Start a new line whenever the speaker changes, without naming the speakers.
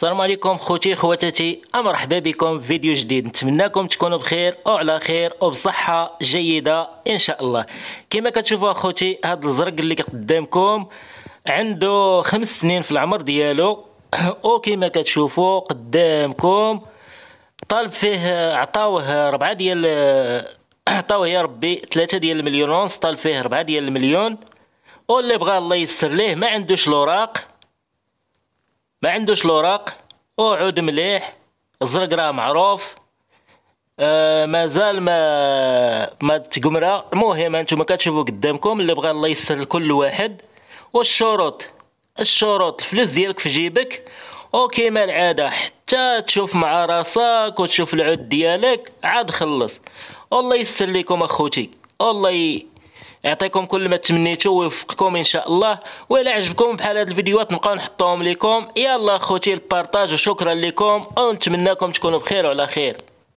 السلام عليكم خوتي خواتاتي مرحبا بكم في فيديو جديد نتمنىكم تكونوا بخير او على خير وبصحه جيده ان شاء الله كما كتشوفوا اخوتي هذا الزرق اللي قدامكم عنده خمس سنين في العمر ديالو وكما كتشوفوا قدامكم طالب فيه عطاوه ربعة ديال عطاوه يا ربي ثلاثة ديال المليون ونص طالب فيه ربعة ديال المليون واللي بغى الله يسر ليه ما عندوش الوراق ما عندوش او وعود مليح الزرق راه معروف آه مازال ما ما تقمر المهم انتم كتشوفوا قدامكم اللي بغى الله يسر لكل واحد والشروط الشروط الفلوس ديالك في جيبك ما العاده حتى تشوف مع راسك وتشوف العود ديالك عاد خلص الله يسر لكم اخوتي الله ي... يعطيكم كل ما تمنيتو ويوفقكم ان شاء الله والا عجبكم بحال هاد الفيديوهات نبقاو نحطوهم لكم يلا خوتي البارطاج وشكرا لكم ونتمناكم تكونوا بخير وعلى خير